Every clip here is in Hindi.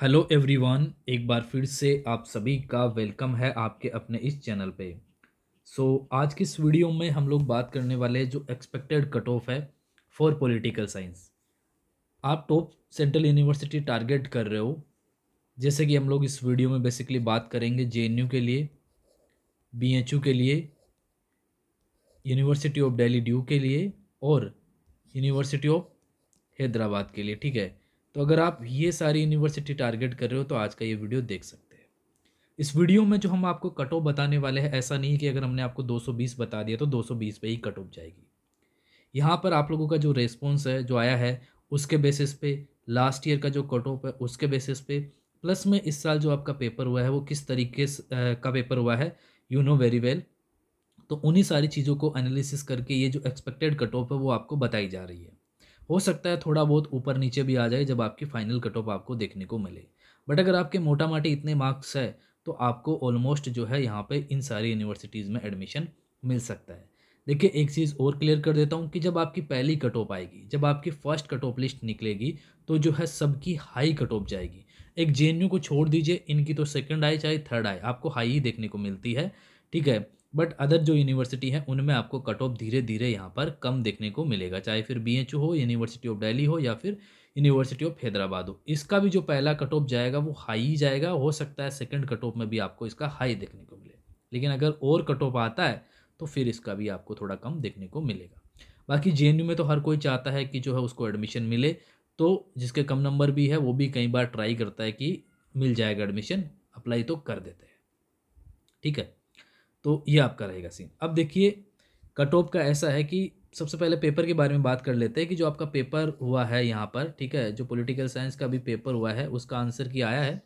हेलो एवरीवन एक बार फिर से आप सभी का वेलकम है आपके अपने इस चैनल पे सो so, आज की इस वीडियो में हम लोग बात करने वाले हैं जो एक्सपेक्टेड कट ऑफ है फॉर पॉलिटिकल साइंस आप टॉप सेंट्रल यूनिवर्सिटी टारगेट कर रहे हो जैसे कि हम लोग इस वीडियो में बेसिकली बात करेंगे जे के लिए बी के लिए यूनिवर्सिटी ऑफ डेली ड्यू के लिए और यूनिवर्सिटी ऑफ हैदराबाद के लिए ठीक है तो अगर आप ये सारी यूनिवर्सिटी टारगेट कर रहे हो तो आज का ये वीडियो देख सकते हैं इस वीडियो में जो हम आपको कट ऑफ बताने वाले हैं ऐसा नहीं कि अगर हमने आपको 220 बता दिया तो 220 पे ही कट ऑफ जाएगी यहाँ पर आप लोगों का जो रेस्पॉन्स है जो आया है उसके बेसिस पे लास्ट ईयर का जो कट ऑफ है उसके बेसिस पे प्लस में इस साल जो आपका पेपर हुआ है वो किस तरीके का पेपर हुआ है यू नो वेरी वेल तो उन्हीं सारी चीज़ों को एनालिसिस करके ये जो एक्सपेक्टेड कट ऑफ है वो आपको बताई जा रही है हो सकता है थोड़ा बहुत ऊपर नीचे भी आ जाए जब आपकी फाइनल कट ऑफ आपको देखने को मिले बट अगर आपके मोटा माटी इतने मार्क्स है तो आपको ऑलमोस्ट जो है यहाँ पर इन सारी यूनिवर्सिटीज़ में एडमिशन मिल सकता है देखिए एक चीज़ और क्लियर कर देता हूँ कि जब आपकी पहली कट ऑफ आएगी जब आपकी फर्स्ट कट ऑफ लिस्ट निकलेगी तो जो है सबकी हाई कट ऑफ जाएगी एक जे को छोड़ दीजिए इनकी तो सेकंड आए चाहे थर्ड आए आपको हाई ही देखने को मिलती है ठीक है बट अदर जो यूनिवर्सिटी है उनमें आपको कट ऑफ धीरे धीरे यहाँ पर कम देखने को मिलेगा चाहे फिर बी एच हो यूनिवर्सिटी ऑफ डेली हो या फिर यूनिवर्सिटी ऑफ हैदराबाद हो इसका भी जो पहला कट ऑफ जाएगा वो हाई ही जाएगा हो सकता है सेकेंड कट ऑफ में भी आपको इसका हाई देखने को मिले लेकिन अगर और कट ऑफ आता है तो फिर इसका भी आपको थोड़ा कम देखने को मिलेगा बाकी जे में तो हर कोई चाहता है कि जो है उसको एडमिशन मिले तो जिसके कम नंबर भी है वो भी कई बार ट्राई करता है कि मिल जाएगा एडमिशन अप्लाई तो कर देते हैं ठीक है तो ये आपका रहेगा सीन अब देखिए कट ऑफ का ऐसा है कि सबसे पहले पेपर के बारे में बात कर लेते हैं कि जो आपका पेपर हुआ है यहाँ पर ठीक है जो पॉलिटिकल साइंस का भी पेपर हुआ है उसका आंसर की आया है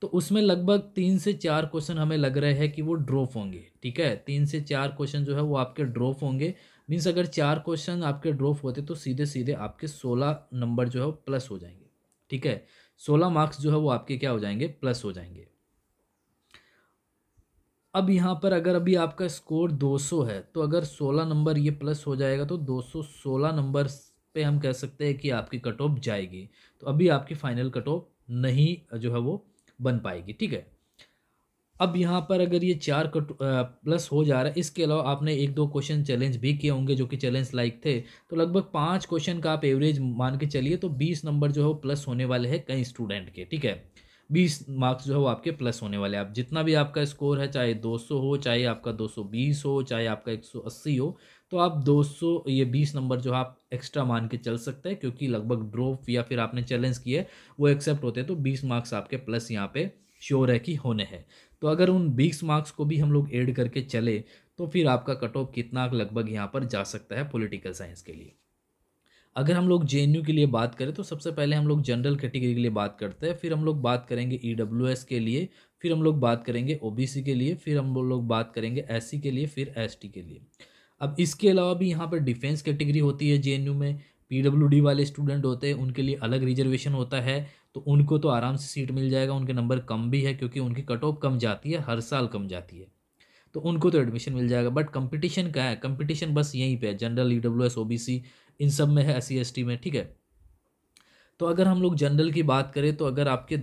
तो उसमें लगभग तीन से चार क्वेश्चन हमें लग रहे हैं कि वो ड्रॉप होंगे ठीक है तीन से चार क्वेश्चन जो है वो आपके ड्रॉप होंगे मीन्स अगर चार क्वेश्चन आपके ड्रॉप होते तो सीधे सीधे आपके सोलह नंबर जो है प्लस हो जाएंगे ठीक है सोलह मार्क्स जो है वो आपके क्या हो जाएंगे प्लस हो जाएंगे अब यहाँ पर अगर अभी आपका स्कोर 200 है तो अगर 16 नंबर ये प्लस हो जाएगा तो 216 नंबर पे हम कह सकते हैं कि आपकी कट ऑफ जाएगी तो अभी आपकी फ़ाइनल कट ऑफ नहीं जो है वो बन पाएगी ठीक है अब यहाँ पर अगर ये चार कट प्लस हो जा रहा है इसके अलावा आपने एक दो क्वेश्चन चैलेंज भी किए होंगे जो कि चैलेंज लाइक थे तो लगभग पाँच क्वेश्चन का आप एवरेज मान के चलिए तो बीस नंबर जो है वो प्लस होने वाले हैं कई स्टूडेंट के ठीक है बीस मार्क्स जो है वो आपके प्लस होने वाले आप जितना भी आपका स्कोर है चाहे दो सौ हो चाहे आपका दो सौ बीस हो चाहे आपका एक सौ अस्सी हो तो आप दो सौ ये बीस नंबर जो है आप एक्स्ट्रा मान के चल सकते हैं क्योंकि लगभग ड्रॉप या फिर आपने चैलेंज किए वो एक्सेप्ट होते हैं तो बीस मार्क्स आपके प्लस यहाँ पे श्योर है कि होने हैं तो अगर उन बीस मार्क्स को भी हम लोग एड करके चले तो फिर आपका कट ऑफ कितना लगभग यहाँ पर जा सकता है पोलिटिकल साइंस के लिए अगर हम लोग जे के लिए बात करें तो सबसे पहले हम लोग जनरल कैटेगरी के लिए बात करते हैं फिर हम लोग बात करेंगे ई e के लिए फिर हम लोग बात करेंगे ओ के लिए फिर हम लोग बात करेंगे एस के लिए फिर एस के लिए अब इसके अलावा भी यहाँ पर डिफेंस कैटेगरी होती है जे में पी वाले स्टूडेंट होते हैं उनके लिए अलग रिजर्वेशन होता है तो उनको तो आराम से सीट मिल जाएगा उनके नंबर कम भी है क्योंकि उनकी कट ऑफ कम जाती है हर साल कम जाती है तो उनको तो एडमिशन मिल जाएगा बट कंपटीशन क्या है कंपटीशन बस यहीं पे है general E W S O B C इन सब में है एस सी e में ठीक है तो अगर हम लोग जनरल की बात करें तो अगर आपके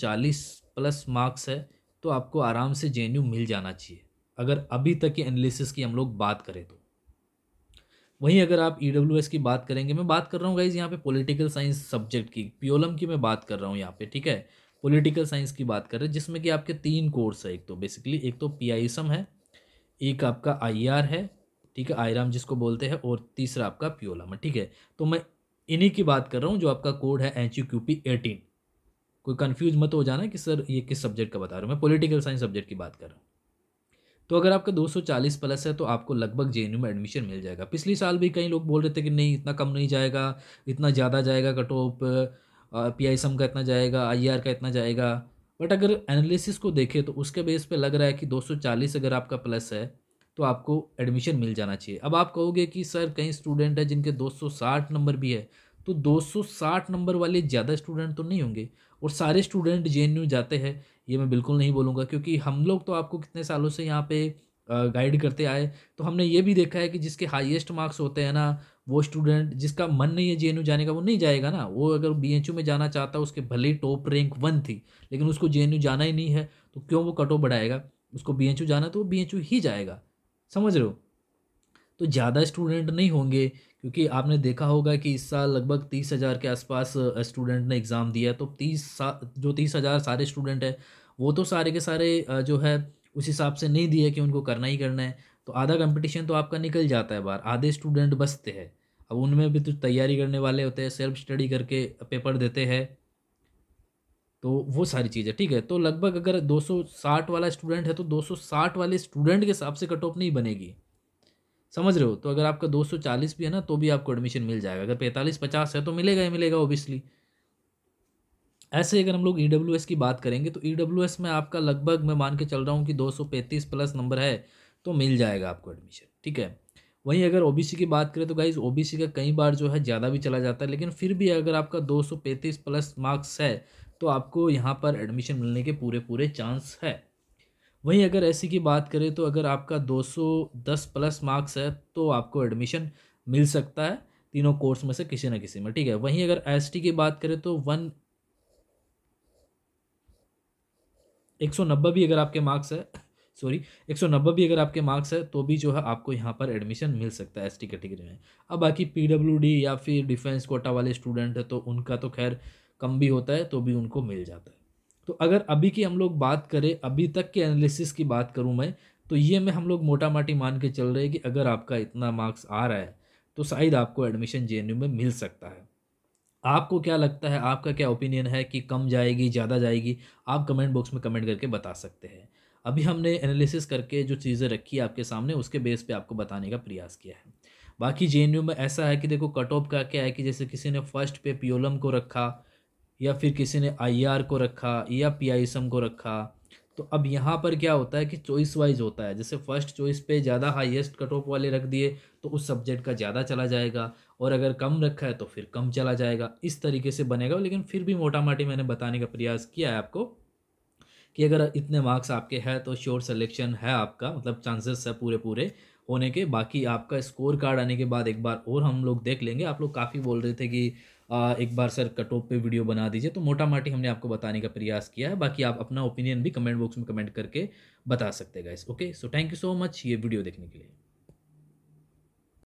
चालीस प्लस मार्क्स है तो आपको आराम से जे मिल जाना चाहिए अगर अभी तक की एनालिसिस की हम लोग बात करें तो वहीं अगर आप ई e की बात करेंगे मैं बात कर रहा हूँ गाइज यहाँ पे पॉलिटिकल साइंस सब्जेक्ट की पीओलम की मैं बात कर रहा हूँ यहाँ पे ठीक है पॉलिटिकल साइंस की बात कर रहे हैं जिसमें कि आपके तीन कोर्स है एक तो बेसिकली एक तो पी है एक आपका आई आर है ठीक है आयराम जिसको बोलते हैं और तीसरा आपका प्योलामा ठीक है तो मैं इन्हीं की बात कर रहा हूँ जो आपका कोड है एच यू एटीन कोई कन्फ्यूज मत हो जाना कि सर ये किस सब्जेक्ट का बता रहा हूँ मैं पोलिटिकल साइंस सब्जेक्ट की बात कर रहा हूँ तो अगर आपका 240 प्लस है तो आपको लगभग जे में एडमिशन मिल जाएगा पिछले साल भी कई लोग बोल रहे थे कि नहीं इतना कम नहीं जाएगा इतना ज़्यादा जाएगा कट ऑफ पी का इतना जाएगा आई का इतना जाएगा बट अगर एनालिसिस को देखें तो उसके बेस पे लग रहा है कि 240 अगर आपका प्लस है तो आपको एडमिशन मिल जाना चाहिए अब आप कहोगे कि सर कई स्टूडेंट है जिनके 260 नंबर भी है तो 260 नंबर वाले ज़्यादा स्टूडेंट तो नहीं होंगे और सारे स्टूडेंट जे जाते हैं ये मैं बिल्कुल नहीं बोलूँगा क्योंकि हम लोग तो आपको कितने सालों से यहाँ पर गाइड करते आए तो हमने ये भी देखा है कि जिसके हाईएस्ट मार्क्स होते हैं ना वो स्टूडेंट जिसका मन नहीं है जे जाने का वो नहीं जाएगा ना वो अगर बी में जाना चाहता उसके भले ही टॉप रैंक वन थी लेकिन उसको जे जाना ही नहीं है तो क्यों वो कट ऑफ बढ़ाएगा उसको बी जाना तो वो बी ही जाएगा समझ रहे हो तो ज़्यादा स्टूडेंट नहीं होंगे क्योंकि आपने देखा होगा कि इस साल लगभग तीस हज़ार के आसपास स्टूडेंट ने एग्ज़ाम दिया तो तीस जो तीस हज़ार सारे स्टूडेंट हैं वो तो सारे के सारे जो है उस हिसाब से नहीं दिया कि उनको करना ही करना है तो आधा कंपटीशन तो आपका निकल जाता है बाहर आधे स्टूडेंट बसते हैं अब उनमें भी तो तैयारी करने वाले होते हैं सेल्फ स्टडी करके पेपर देते हैं तो वो सारी चीज़ें ठीक है तो लगभग अगर 260 वाला स्टूडेंट है तो 260 वाले स्टूडेंट के हिसाब से कट ऑफ नहीं बनेगी समझ रहे हो तो अगर आपका 240 भी है ना तो भी आपको एडमिशन मिल जाएगा अगर 45 50 है तो मिलेगा ही मिलेगा ओबियसली ऐसे अगर हम लोग ई e की बात करेंगे तो ई e में आपका लगभग मैं मान के चल रहा हूँ कि दो प्लस नंबर है तो मिल जाएगा आपको एडमिशन ठीक है वहीं अगर ओ की बात करें तो गाइज ओ का कई बार जो है ज़्यादा भी चला जाता है लेकिन फिर भी अगर आपका दो प्लस मार्क्स है तो आपको यहाँ पर एडमिशन मिलने के पूरे पूरे चांस है वहीं अगर ऐसी की बात करें तो अगर आपका 210 प्लस मार्क्स है तो आपको एडमिशन मिल सकता है तीनों कोर्स में से किसी न किसी में ठीक है वहीं अगर एस की बात करें तो वन एक सौ नब्बे भी अगर आपके मार्क्स है सॉरी एक सौ नब्बे भी अगर आपके मार्क्स है तो भी जो है आपको यहाँ पर एडमिशन मिल सकता है एसटी कैटेगरी में अब बाकी पीडब्ल्यूडी या फिर डिफेंस कोटा वाले स्टूडेंट है तो उनका तो खैर कम भी होता है तो भी उनको मिल जाता है तो अगर अभी की हम लोग बात करें अभी तक के एनालिसिस की बात करूँ मैं तो ये मैं हम लोग मोटा माटी मान के चल रहे कि अगर आपका इतना मार्क्स आ रहा है तो शायद आपको एडमिशन जे में मिल सकता है आपको क्या लगता है आपका क्या ओपिनियन है कि कम जाएगी ज़्यादा जाएगी आप कमेंट बॉक्स में कमेंट करके बता सकते हैं अभी हमने एनालिसिस करके जो चीज़ें रखी है आपके सामने उसके बेस पे आपको बताने का प्रयास किया है बाकी जे में ऐसा है कि देखो कट ऑफ का क्या है कि जैसे किसी ने फर्स्ट पे पीओलम को रखा या फिर किसी ने आई को रखा या पी को रखा तो अब यहाँ पर क्या होता है कि चॉइस वाइज होता है जैसे फर्स्ट चॉइस पे ज़्यादा हाईएस्ट कट ऑफ वाले रख दिए तो उस सब्जेक्ट का ज़्यादा चला जाएगा और अगर कम रखा है तो फिर कम चला जाएगा इस तरीके से बनेगा लेकिन फिर भी मोटा माटी मैंने बताने का प्रयास किया है आपको कि अगर इतने मार्क्स आपके हैं तो श्योर सेलेक्शन है आपका मतलब चांसेस है पूरे पूरे होने के बाकी आपका स्कोर कार्ड आने के बाद एक बार और हम लोग देख लेंगे आप लोग काफ़ी बोल रहे थे कि एक बार सर कटोप पे वीडियो बना दीजिए तो मोटा माटी हमने आपको बताने का प्रयास किया है बाकी आप अपना ओपिनियन भी कमेंट बॉक्स में कमेंट करके बता सकते हैं guys okay so thank you so much ये वीडियो देखने के लिए